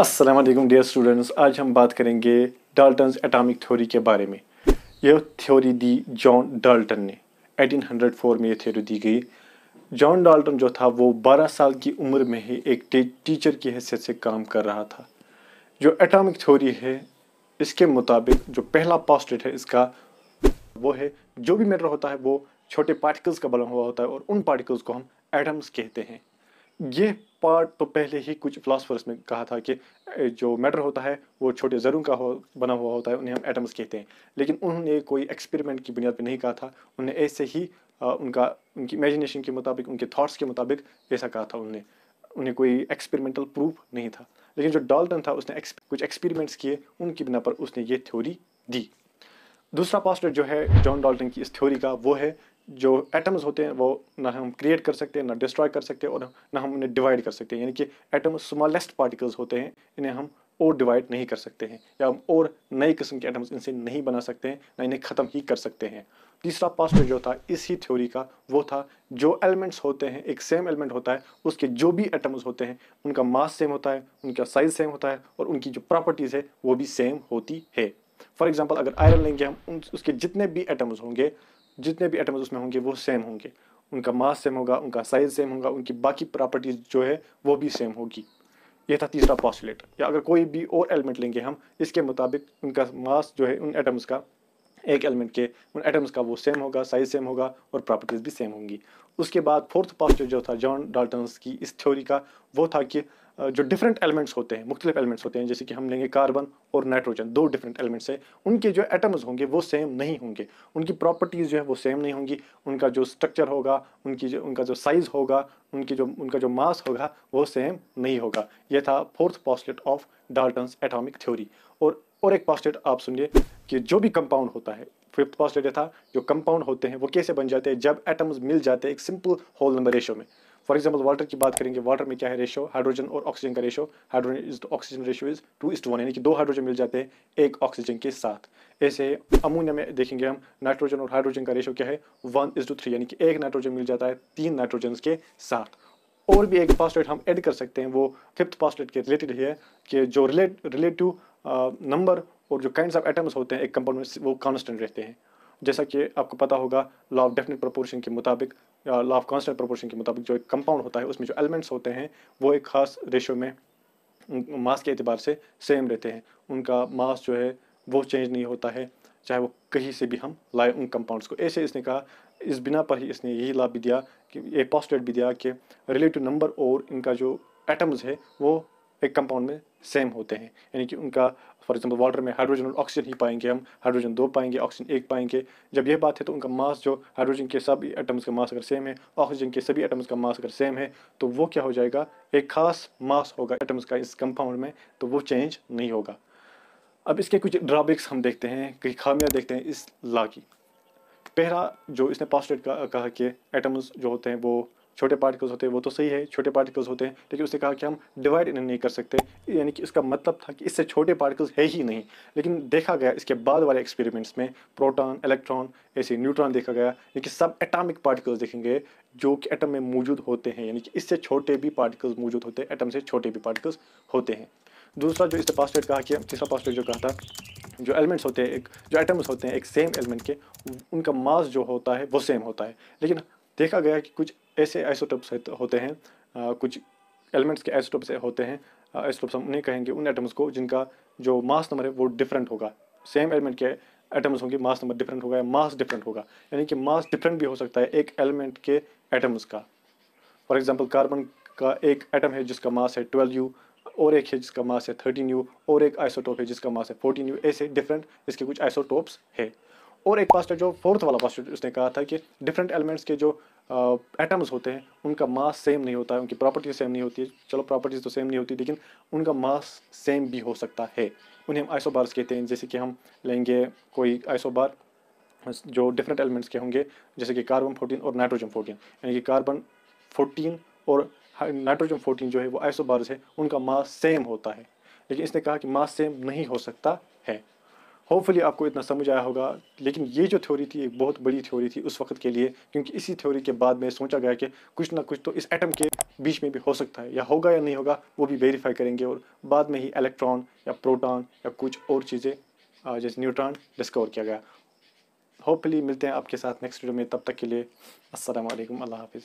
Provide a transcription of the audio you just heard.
अस्सलाम वालेकुम dear students आज हम बात करेंगे डाल्टन एटॉमिक थ्योरी के बारे में यह थ्योरी दी जॉन डाल्टन ने 1804 में यह थ्योरी दी गई जॉन डाल्टन जो था वो 12 साल की उम्र में ही एक टीचर की हैसियत से काम कर रहा था जो एटॉमिक थ्योरी है इसके मुताबिक जो पहला पॉस्टेट है इसका वो है जो भी मैटर होता है वो छोटे पार्टिकल्स का बना हुआ होता है और उन पार्टिकल्स को हम एटम्स कहते हैं ये पार्ट तो पहले ही कुछ फिलासफर्स में कहा था कि जो मैटर होता है वो छोटे ज़रूर का हो बना हुआ होता है उन्हें हम एटम्स कहते हैं लेकिन उन्होंने कोई एक्सपेरिमेंट की बुनियाद पर नहीं कहा था उन्हें ऐसे ही आ, उनका उनकी इमेजिनेशन के मुताबिक उनके थाट्स के मुताबिक ऐसा कहा था उन्होंने उन्हें कोई एक्सपेरिमेंटल प्रूफ नहीं था लेकिन जो डाल्टन था उसने एक्स, कुछ एक्सपेरिमेंट्स किए उनकी बिना पर उसने ये थ्योरी दी दूसरा पास्टर जो है जॉन डाल्टन की इस थ्योरी का वो है जो एटम्स होते हैं वो ना हम क्रिएट कर सकते हैं ना डिस्ट्रॉय कर सकते हैं और ना हम उन्हें डिवाइड कर सकते हैं यानी कि एटम स्मॉलेस्ट पार्टिकल्स होते हैं इन्हें हम और डिवाइड नहीं कर सकते हैं या हम और नए किस्म के एटम्स इनसे नहीं बना सकते हैं ना इन्हें ख़त्म ही कर सकते हैं तीसरा पास्ट जो था इसी थ्योरी का वो था जो एलिमेंट्स होते हैं एक सेम एलिमेंट होता है उसके जो भी एटम्स होते हैं उनका मास सेम होता है उनका साइज सेम होता है और उनकी जो प्रॉपर्टीज़ है वो भी सेम होती है फॉर एग्जाम्पल अगर आयरन लेंगे हम उन उसके जितने भी एटम्स होंगे जितने भी एटम्स उसमें होंगे वो सेम होंगे उनका मास सेम होगा उनका साइज सेम होगा उनकी बाकी प्रॉपर्टीज जो है वो भी सेम होगी ये था तीसरा पॉस्टुलेट या अगर कोई भी और एलिमेंट लेंगे हम इसके मुताबिक उनका मास जो है उन एटम्स का एक एलिमेंट के उन एटम्स का वो सेम होगा साइज सेम होगा और प्रॉपर्टीज़ भी सेम होंगी उसके बाद फोर्थ पॉस्टुलेट जो था जॉन डाल्टन की इस थ्योरी का वो था कि जो डिफरेंट एलिमेंट्स होते हैं मुख्तलिफ एलिमेंट्स होते हैं जैसे कि हम लेंगे कार्बन और नाइट्रोजन दो डिफरेंट एलिमेंट्स हैं उनके जो एटम्स होंगे वो सेम नहीं होंगे उनकी प्रॉपर्टीज़ जो है वो सेम नहीं होंगी उनका जो स्ट्रक्चर होगा उनकी जो उनका जो साइज़ होगा उनकी जो उनका जो मास होगा वो सेम नहीं होगा यह था fourth postulate of Dalton atomic theory और और एक पॉस्टेट आप सुनिए कि जो भी कंपाउंड होता है फिफ्थ पॉस्टेट था जो कंपाउंड होते हैं वो कैसे बन जाते हैं जब एटम्स मिल जाते हैं एक सिंपल होल नंबर रेशो में फॉर एग्जाम्पल वाटर की बात करेंगे वाटर में क्या है रेशो हाइड्रोजन और ऑक्सीजन का ratio hydrogen is oxygen ratio is two is two one यानी कि दो हाइड्रोजन मिल जाते हैं एक ऑक्सीजन के साथ ऐसे अमोनिया में देखेंगे हम नाइट्रोजन और हाइड्रोजन का रेशो क्या है वन इज टू थ्री यानी कि एक नाइट्रोजन मिल जाता है तीन नाइट्रोजन के साथ और भी एक पास्टलेट हम ऐड कर सकते हैं वो फिफ्थ पास्टलेट के रिलेटेड है कि जो रिलेट रिलेटिव नंबर और जो काइंड ऑफ एटम्स होते हैं एक कंपाउंड में वो कॉन्स्टेंट रहते हैं जैसा कि आपको पता होगा लॉ ऑफ डेफिनेट प्रोपोर्शन के मुताबिक लॉ ऑफ कॉन्स्टेंट प्रोपोर्शन के मुताबिक जो एक कंपाउंड होता है उसमें जो एलिमेंट्स होते हैं वो एक खास रेशो में मास के अतबार से सेम रहते हैं उनका मास जो है वो चेंज नहीं होता है चाहे वो कहीं से भी हम लाए उन कंपाउंड्स को ऐसे इसने कहा इस बिना पर ही इसने यही लाभ भी दिया कि ये पॉस्टेट भी दिया कि रिलेटिव नंबर और इनका जो एटम्स है वो एक कंपाउंड में सेम होते हैं यानी कि उनका फॉर एग्जाम्पल वाटर में हाइड्रोजन और ऑक्सीजन ही पाएंगे हम हाइड्रोजन दो पाएंगे ऑक्सीजन एक पाएंगे जब यह बात है तो उनका मास जो हाइड्रोजन के सभी एटम्स का मास अगर सेम है ऑक्सीजन के सभी एटम्स का मास अगर सेम है तो वो क्या हो जाएगा एक खास मास होगा एटम्स का इस कंपाउंड में तो वो चेंज नहीं होगा अब इसके कुछ ड्राबिक्स हम देखते हैं कई खामियाँ देखते हैं इस ला की पहला जो इसने पॉस्टेट का कहा कि एटम्स जो होते हैं वो छोटे पार्टिकल्स होते हैं वो तो सही है छोटे पार्टिकल्स होते हैं लेकिन उसने कहा कि हम डिवाइड इन्हें नहीं कर सकते यानी कि इसका मतलब था कि इससे छोटे पार्टिकल्स है ही नहीं लेकिन देखा गया इसके बाद वाले एक्सपेरिमेंट्स में प्रोटॉन इलेक्ट्रॉन ऐसे न्यूट्रॉन देखा गया यानी कि सब एटामिक पार्टिकल्स देखेंगे जो कि एटम में मौजूद होते हैं यानी कि इससे छोटे भी पार्टिकल्स मौजूद होते हैं एटम से छोटे भी पार्टिकल्स होते हैं दूसरा जो इसने पास्टेट कहा कि तीसरा पास्टेट जो कहा था जो एलिमेंट्स होते हैं एक जो एटम्स होते हैं एक सेम एलिमेंट के उनका मास जो होता है वो सेम होता है लेकिन देखा गया कि कुछ ऐसे आइसोटोप्स होते हैं आ, कुछ एलिमेंट्स के आइसोटोप्स होते हैं आइसोटोप्स हम उन्हें कहेंगे उन एटम्स को जिनका जो मास नंबर है वो डिफरेंट होगा सेम एलिमेंट के एटम्स होंगे मास नंबर डिफरेंट होगा या मास डिफरेंट होगा यानी कि मास डिफरेंट भी हो सकता है एक एलिमेंट के एटम्स का फॉर एग्जांपल कार्बन का एक एटम है जिसका मास है ट्वेल्व यू और एक है जिसका मास है थर्टीन यू और एक आइसोटोप है जिसका मास है फोर्टीन यू ऐसे डिफरेंट इसके कुछ आइसोटोप्स है और एक पास्टर जो फोर्थ वाला पास्ट उसने कहा था कि डिफरेंट एलिमेंट्स के जो एटम्स होते हैं उनका मास सेम नहीं होता है उनकी प्रॉपर्टी सेम नहीं होती है चलो प्रॉपर्टीज तो सेम नहीं होती लेकिन उनका मास सेम भी हो सकता है उन्हें हम आइसोबार्स कहते हैं जैसे कि हम लेंगे कोई आइसोबार जो डिफरेंट एलिमेंट्स के होंगे जैसे कि कार्बन फोर्टीन और नाइट्रोजन फोर्टीन यानी कि कार्बन फोर्टीन और नाइट्रोजन फोर्टीन जो है वो आइसोबार्स है उनका मास सेम होता है लेकिन इसने कहा कि मास सेम नहीं हो सकता है होपफुली आपको इतना समझ आया होगा लेकिन ये जो थ्योरी थी एक बहुत बड़ी थ्योरी थी उस वक्त के लिए क्योंकि इसी थ्योरी के बाद में सोचा गया कि कुछ ना कुछ तो इस एटम के बीच में भी हो सकता है या होगा या नहीं होगा वो भी वेरीफाई करेंगे और बाद में ही इलेक्ट्रॉन या प्रोटॉन या कुछ और चीज़ें जैसे न्यूट्रॉन डिस्कवर किया गया होपफुली मिलते हैं आपके साथ नेक्स्ट वीडियो में तब तक के लिए असलम अल्लाह हाफिज़